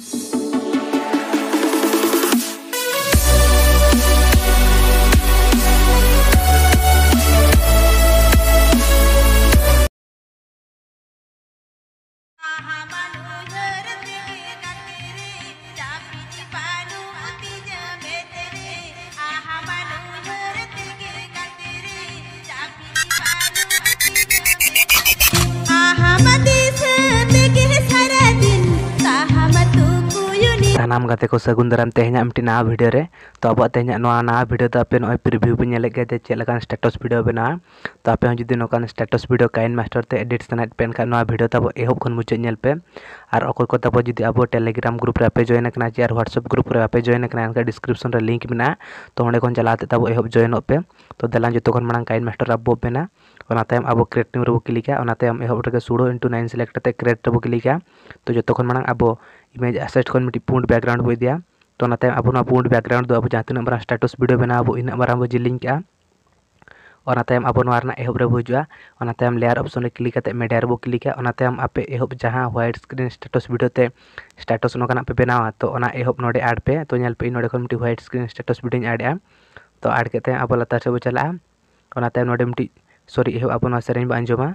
you सामान गाते को सगुन दाराम तेहे ना भिडियो तो अब तेहे ना ना भिडियो तो आप प्रिव्यू पेले चलान स्टेटस भिडियो बनाया तो आप जी नौकान स्टेटस भिडियो कैन मास्टर से एडिट सेनाइन खा भिडियो तब एह मुचादेपे और अको तब जी अब टेलीग्राम ग्रुप आप जॉन करना चे ह्वाट्सअप ग्रुप आप जॉन करना डिस्क्रिप्शन लिंक मे तो चलाते तब एह जॉन पे तो दलान जो मांग कैन मास्टर अब बोपेम अब क्रिएट न्यू रो क्लिका एहबे सूडो इंटू नाइन सिलेक्ट करते क्रिएट रो क्लिका तो जो मांग अब इमेज एसेट पूर्ण बैकग्राउंड बो इतना तो अब पूर्ण बैकग्राउंड जहाँ तीन मार स्टेटस भिडियो बनाबो इन मारा जिलिंग और अब एह हजूम लेयर अपशन क्लिक मेडियर बो क्लिकाम आपे एह जहाँ white screen status video status नाना पे बनावा तो एह ना एड पे तो पे तो ना white screen status video add तो एड कर अब लतारे चलना नीटी सरी एह अब से आंजमा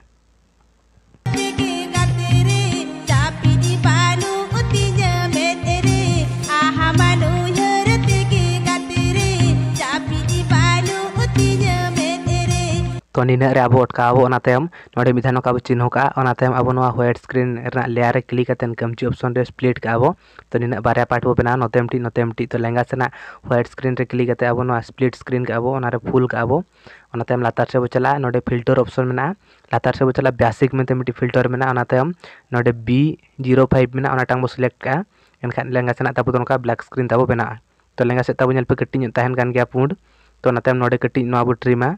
तो नीना अटकाव ना अब चिन्हकम अब ह्वाइट स्क्रीन लेयारे क्लिक कमची अपशन स्प्लीट कावो तो नीना बारे पार्ट बो बना नतेम नतेम तो लेंगा सेना ह्वाइट स्क्रीन क्लिक अब स्प्लीट स्क्रीन कावे फुल कावो अनाम लतार से चला ना फिल्टर अपशन में लातार से चला बेसिक मेते मिट्टी फिल्टर मेम ना बी जीरो फाइव मेटा बो सिलेक्ट का एनखान लेंगा सेना तब ब्लैक स्क्रीन तब बना तो लेंगा सेना पे कटिंग पुंड तो ना कटिंग ट्रीमा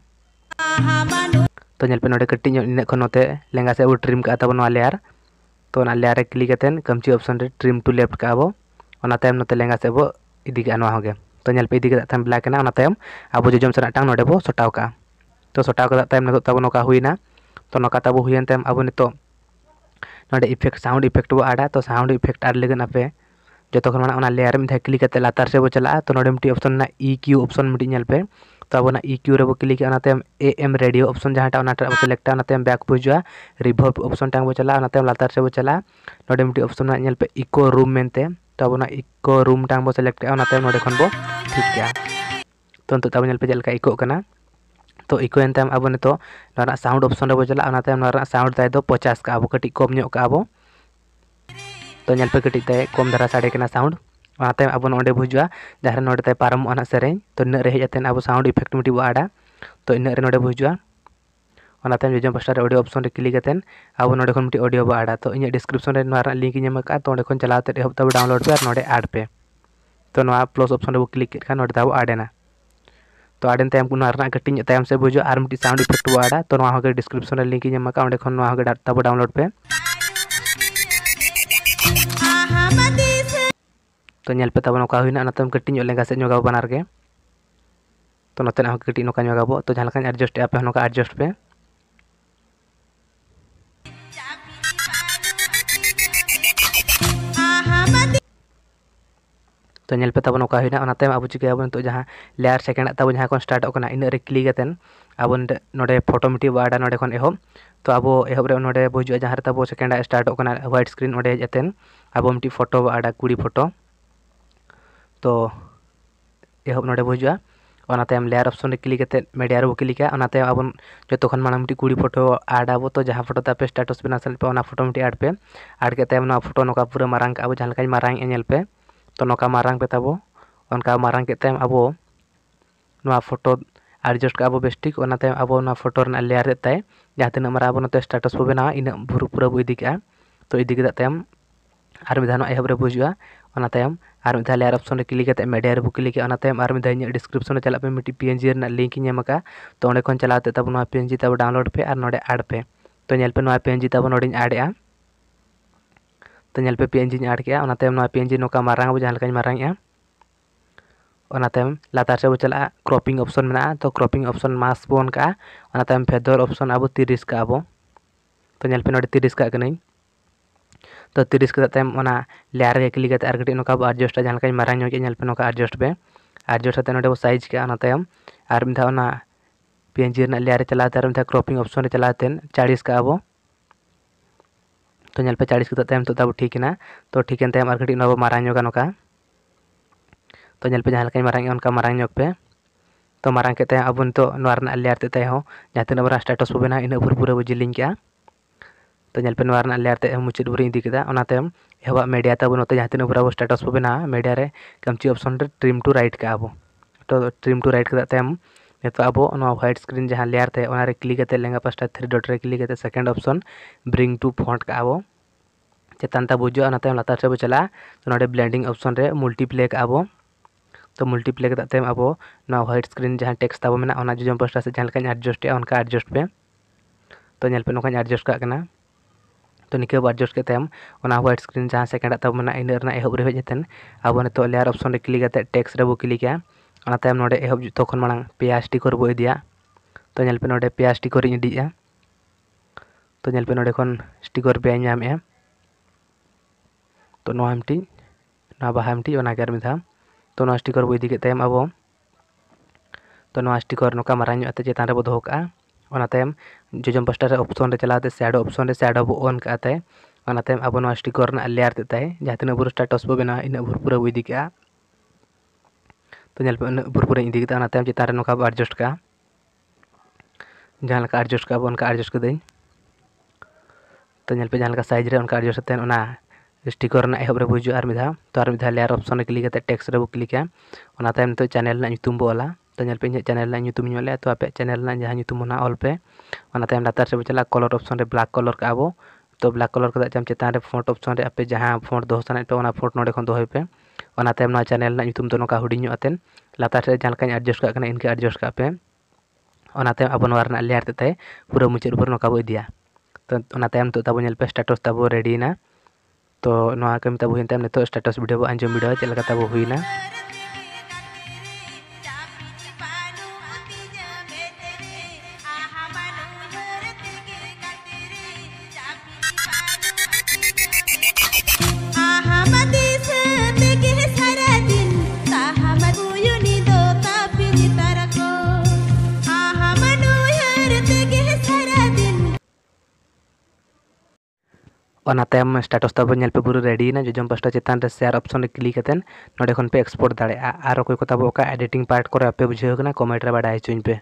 तो पे नोड़े कटी इनते लेंगा से ट्रिम का तबन तो लेयर क्लिक कमची ऑप्शन रे ट्रिम टू लेफ्ट का अब नाते लेंगा से इदीगे तो पे इदीगे ब्लैक अब जो सेना ना बो सटाव का तो सटाव का नितोबा होना तो नौका तब अब नितो नोड़े इफेक्ट साउंड इफेक्ट बो आड़ा तो साउंड इफेक्ट आड़ लगे पे जो खन माना लेयर में क्लिक लातार से बो चला तो नोड़े मिट्टी ऑप्शन क्यू ऑप्शन मिट्टी पे E तो, तो, तो अब इक्यू रेब क्लिक ए एम रेडियो ऑप्शन जहाँ सेलेक्ट है बैक बजा रिभव ऑप्शन टाइम चला लातार से चला ना मिट्टी ऑप्शन में इको रूम में तो अब इको रूम टाइम सेलेक्ट है ना खनबो ठीक है तो नाब पे चलकर इको तो इको अब नितना साउंड ऑप्शन रेब चला साउंड तय पचास कम कम तो पे कटी तय कम दारा साड़े साउंड अब नोड़े बुजुआ जहाँ नोड़े तय पारम से तो इन हेजन अब साउंड इफेक्ट मिट्टी बो आडा तो इनरे नोड़े बुजुआ जेजम पास्टर ऑडियो ऑप्शन रे क्लिक करते अब नोड़े मिट्टी ऑडियो बो तो इन डिस्क्रिप्शन में लिंक इन तो अंत चलाते एह डाउनलोड पे नोड़े एड पे तो प्लस ऑप्शन रे क्लिक करा नोड़े आडेना तो आडेन तम कटिंग से बुजुआ और मिट्टी साउंड इफेक्ट बो आडा तो डिस्क्रिप्शन में लिंक इन अंत डाउनलोड पे तो नापे तब कटिजा बनारे तो नाते कटी नौका जगह तो जहाँ एडजस्ट आप नौका एडजस्ट पे तो नापे तब नौका अब चिकाब जहाँ लेयार सेकेंड तब जहाँ कौन स्टार्ट होना इन क्लिक अब ना फोटो मिट्टी आडा ना एहब तो अब एहबरे ना बुजुआ जहाँ सेकेंड स्टार्ट होना ह्वाइट स्क्रीन हेजन अब मिट्टी फोटो आडा कुड़ी फोटो तो एह ना बुजुआ लेयर अपशन क्लिक मेडिया रो क्लिका अब जो खन मांगी कूड़ी फोटो एड आब तो जहाँ फोटो आप स्टेटस बना सर पे फोटो मेटी एड पे एड के फोटो ना पूरा मारा अब जहाँ मारा पे तो ना मारा पे तब मारांग अब फोटो एडजस्ट का बेस्टिक अब फोटो लेयर तय जहाँ तीन मारा अब स्टेटस बो बना इन भुरु पूरा बो इदी तो इदी के तम आर मिधान एहबरे बुजुआ और मिले अपशन क्लिक मेडियार बुक क्लिक मैं डिस्क्रिप्शन चल पे मिट्टी पी एन जी लिंक तो अंत चलाते पी एन जी तब डाउनलोड पे और ना एड पे तो पे पी एन जी तब नी एडे तो पे पी एन जी एड के पी एन जी ना मारा जहाँ मारा अनातम लतार से चला क्रॉपिंग ऑप्शन में तो क्रॉपिंग ऑप्शन मास बोन फेदर ऑप्शन अब तिर तो पे ना तिर कहीं ᱛᱚ ᱛᱤᱨᱤᱥ ᱠᱟᱛᱮᱫ ᱛᱟᱭᱚᱢ ᱚᱱᱟ ᱞᱮᱭᱟᱨ ᱨᱮ ᱠᱞᱤᱠ ᱠᱟᱛᱮᱫ ᱟᱨ ᱠᱟᱹᱴᱤᱡ ᱱᱚᱝᱠᱟ ᱟᱵᱚ ᱟᱨᱡᱚᱥᱴᱟ ᱡᱟᱦᱟᱸ ᱞᱮᱠᱟᱧ ᱢᱟᱨᱟᱝ ᱧᱚᱜ ᱠᱮᱫ ᱧᱮᱞ ᱯᱮ ᱱᱚᱝᱠᱟ ᱟᱨᱡᱚᱥᱴ ᱯᱮ ᱟᱨᱡᱚᱥᱴ ᱠᱟᱛᱮᱫ ᱱᱚᱰᱮ ᱵᱚ ᱥᱟᱭᱤᱡ ᱠᱟᱜᱼᱟ ᱚᱱᱟ ᱛᱟᱭᱚᱢ ᱟᱨ ᱢᱤᱫ ᱫᱷᱟᱣ ᱚᱱᱟ ᱯᱮᱸᱡᱤ ᱨᱮᱱᱟᱜ ᱞᱮᱭᱟᱨ ᱨᱮ ᱪᱟᱞᱟᱣ ᱛᱮ ᱟᱨ ᱢᱤᱫ ᱫᱷᱟᱣ ᱠᱨᱚᱯᱤᱝ ᱚᱯᱥᱚᱱ ᱨᱮ ᱪᱟᱞᱟᱣ ᱛᱮ ᱪᱟᱲᱤᱥ ᱠᱟᱜᱼᱟ ᱵᱚ तो पे चालीस के तब तब ठीक है तो ठीक है तब कटी मारंगा नौका तो पे जहाँ लेकिन मारंगा मारंग पे तो मारंग अब नित लेयर तेज जहाँ तीन स्टेटस बो बना इन पूरा पूरा बुझे लिंक तो नल पेन वारा लेते मुचाद बुरी इतना मेडिया तब तीन उपरा स्टेटस पे बना मेडिया कमची अपशन ट्रीम टू रईट कर ट्रीम टू रईट करतेम नित अब ह्वैट स्क्रीन जहाँ लेयारे क्लिक लेंगे पास थ्री डट रे click second option bring to front कर चतान तब बुझे लतार से चला तो ना ब्लैंडिंग अपशन मल्टीप्ले कर तो मल्टीप्ले करतेम अब ह्वैट स्क्रीन जहाँ टेक्स तब जुजम पास्टा से जहाँ एडजस्टे एडजस्ट पे तो नलपे नाजस्ट कर ᱛᱚ ᱱᱤᱝᱠᱟᱹ ᱵᱚ ᱮᱰᱡᱟᱥᱴ ᱠᱮᱫ ᱛᱟᱭᱚᱢ ᱚᱱᱟ ᱦᱳᱣᱟᱭᱤᱴ ᱥᱠᱨᱤᱱ ᱡᱟᱦᱟᱸ ᱥᱮᱠᱮᱱᱰᱟᱜ ᱛᱟᱵᱚᱱᱟ ᱤᱱᱟᱹ ᱨᱮᱱᱟᱜ ᱮᱦᱚᱵ ᱨᱮ ᱦᱮᱡ ᱠᱟᱛᱮᱫ ᱟᱵᱚ ᱱᱤᱛᱚᱜ ᱞᱮᱭᱟᱨ ᱚᱯᱥᱚᱱ ᱨᱮ ᱠᱞᱤᱠ ᱠᱟᱛᱮᱫ ᱴᱮᱠᱥ ᱨᱮᱵᱚ ᱠᱞᱤᱠᱟ ᱚᱱᱟ ᱛᱟᱭᱚᱢ ᱱᱚᱰᱮ ᱮᱦᱚᱵ ᱡᱚᱛᱚ ᱠᱷᱚᱱ ᱢᱟᱲᱟᱝ ᱯᱮᱭᱟ ᱥᱴᱤᱠᱚᱨ ᱵᱚ ᱤᱫᱤᱭᱟ ᱛᱚ ᱧᱮᱞ ᱯᱮ ᱱᱚᱰᱮ ᱯᱮᱭᱟ ᱥᱴᱤᱠᱚᱨ ᱤᱧ ᱤᱫᱤᱭᱟ ᱛᱚ ᱧᱮᱞ ᱯᱮ ᱱᱚᱰᱮ ᱠᱷᱚᱱ ᱥᱴᱤᱠᱚᱨ ᱯᱮᱭᱟᱧ ᱧᱟᱢᱮᱜᱼᱟ ᱛᱚ ᱱᱚᱣᱟ ᱢᱤᱫᱴᱤᱡ ᱱᱚᱣᱟ ᱵᱟᱦᱟ ᱢᱤᱫᱴᱤᱡ ᱚᱱᱟᱜᱮ ᱟᱨ ᱢᱤᱫ ᱫᱷᱟᱣ ᱛᱚ ᱱᱚᱣᱟ ᱥᱴᱤᱠᱚᱨ ᱵᱚ ᱤᱫᱤ ᱠᱮᱫ ᱛᱟᱭᱚᱢ ᱟᱵᱚ ᱛᱚ ᱱᱚᱣᱟ ᱥᱴᱤᱠᱚᱨ ᱱᱚᱝᱠᱟ ᱢᱟᱨᱟᱝ ᱧᱚᱜ ᱟᱛᱮ ᱪᱮᱛᱟᱱ ᱨᱮᱵᱚ ᱫᱚᱦᱚ ᱠᱟᱜᱼᱟ तो तो जो पास्टर अपशन चलाते सैड अपशन सैड हम ऑन करते अब स्टिकर लेयार जहाँ तीन बुरा स्टार्ट बो बना इन भरपुर इदीकेगा तो नाप इन भरपुर इदीता चितान ना एडजस्ट कर जहाँ एडजस्ट कर एडजस्ट कदा तो नापे जहाँ सैज उनका एडजस्ट स्टिकर एहबर बुजुर्ग और मिधा तो मिधा लेयार अपशन क्लिक टेक्स क्लिका चैनल चैनल बोला ᱛᱚ ᱧᱮᱞ ᱯᱮ ᱤᱧᱟᱹᱜ ᱪᱮᱱᱮᱞ ᱨᱮᱱᱟᱜ ᱧᱩᱛᱩᱢ ᱧᱚᱜ ᱞᱮᱫᱼᱟ ᱛᱚ ᱟᱯᱮᱭᱟᱜ ᱪᱮᱱᱮᱞ ᱨᱮᱱᱟᱜ ᱡᱟᱦᱟᱸ ᱧᱩᱛᱩᱢ ᱚᱱᱟ ᱚᱞ ᱯᱮ ᱚᱱᱟ ᱛᱟᱭᱚᱢ ᱞᱟᱛᱟᱨ ᱥᱮᱫ ᱵᱚ ᱪᱟᱞᱟᱜᱼᱟ ᱠᱚᱞᱚᱨ ᱚᱯᱥᱚᱱ ᱨᱮ ᱵᱞᱮᱠ ᱠᱚᱞᱚᱨ ᱠᱟᱜᱼᱟ ᱵᱚ ᱛᱚ ᱵᱞᱮᱠ ᱠᱚᱞᱚᱨ ᱠᱟᱛᱮᱫ ᱪᱟᱢ ᱪᱮᱛᱟᱱ ᱨᱮ ᱯᱷᱚᱱᱴ ᱚᱯᱥᱚᱱ ᱨᱮ ᱟᱯᱮ ᱡᱟᱦᱟᱸ ᱯᱷᱚᱱᱴ ᱫᱚᱦᱚ ᱥᱟᱱᱟᱭᱮᱫ ᱯᱮ ᱚᱱᱟ ᱯᱷᱚᱱᱴ ᱱᱚᱰᱮ ᱠᱷᱚᱱ ᱫᱚᱦᱚᱭ ᱯᱮ ᱚᱱᱟ ᱛᱟᱭᱚᱢ ᱱᱚᱣᱟ ᱪᱮᱱᱮᱞ ᱨᱮᱱᱟᱜ ᱧᱩᱛᱩᱢ ᱫᱚ ᱱᱚᱝᱠᱟ ᱦᱩᱰᱤᱧ ᱧᱚᱜ ᱟᱛᱮᱱ ᱞᱟᱛᱟᱨ ᱥᱮᱫ ᱡᱟᱦᱟᱸ ᱞᱮᱠᱟᱧ ᱮᱰᱡᱟᱥᱴ ᱠᱟᱜ ᱠᱟᱱᱟ ᱤᱱᱠᱟᱹ ᱮᱰᱡᱟᱥᱴ ᱠᱟᱜ ᱯᱮ ᱚᱱᱟ ᱛᱟᱭᱚᱢ ᱟᱵᱚ ᱱᱚᱣᱟ ᱨᱮᱱᱟᱜ ᱞᱮᱭᱟᱨ ᱛᱮᱫ ᱛᱮ ᱯᱩᱨᱟᱹ ᱢᱩᱪᱟᱹᱫ ᱩᱯᱚᱨ ᱱᱚᱝᱠᱟ ᱵᱚ ᱤᱫᱤᱭᱟ ᱛᱚ ᱚᱱᱟ ᱛᱟᱭᱚᱢ ᱱᱤᱛᱚᱜ ᱛᱟᱵᱚ ᱧᱮᱞ ᱯᱮ ᱥᱴᱮᱴᱟᱥ ᱛᱟᱵᱚ ᱨᱮᱰᱤᱭᱮᱱᱟ ᱛᱚ ᱱᱚᱣᱟ ᱠᱟᱹᱢᱤ ᱛᱟᱵᱚ ᱦᱩᱭᱮᱱ ᱛᱟᱭᱚᱢ ᱱᱤᱛᱚᱜ ᱥᱴᱮᱴᱟᱥ ᱵᱷᱤᱰᱤᱭᱳ ᱵᱚ ᱟᱸᱡᱚᱢ ᱵᱤᱰᱟᱹᱣᱟ ᱪᱮᱫ ᱞᱮᱠᱟ ᱛᱟᱵᱚ ᱦᱩᱭᱱᱟ ᱚᱱᱟ ᱛᱟᱭᱚᱢ ᱥᱴᱮᱴᱟᱥ ᱛᱟᱵᱚᱱ ᱧᱮᱞ ᱯᱮ ᱵᱩᱨᱩ ᱨᱮᱰᱤᱭᱮᱱᱟ ᱡᱚᱡᱚᱢ ᱯᱟᱥᱴᱟ ᱪᱮᱛᱟᱱ ᱨᱮ ᱥᱮᱭᱟᱨ ᱚᱯᱥᱚᱱ ᱨᱮ ᱠᱞᱤᱠ ᱠᱟᱛᱮᱫ ᱱᱚᱰᱮ ᱠᱷᱚᱱ ᱯᱮ ᱮᱠᱥᱯᱳᱨᱴ ᱫᱟᱲᱮᱭᱟᱜᱼᱟ ᱟᱨ ᱚᱠᱚᱭ ᱠᱚ ᱛᱟᱵᱚ ᱚᱠᱟ ᱮᱰᱤᱴᱤᱝ ᱯᱟᱨᱴ ᱠᱚᱨᱮ ᱟᱯᱮ ᱵᱩᱡᱷᱟᱹᱣ ᱠᱟᱱᱟ ᱠᱚᱢᱮᱱᱴ ᱨᱮ ᱵᱟᱰᱟᱭ ᱦᱚᱪᱚᱧ ᱯᱮ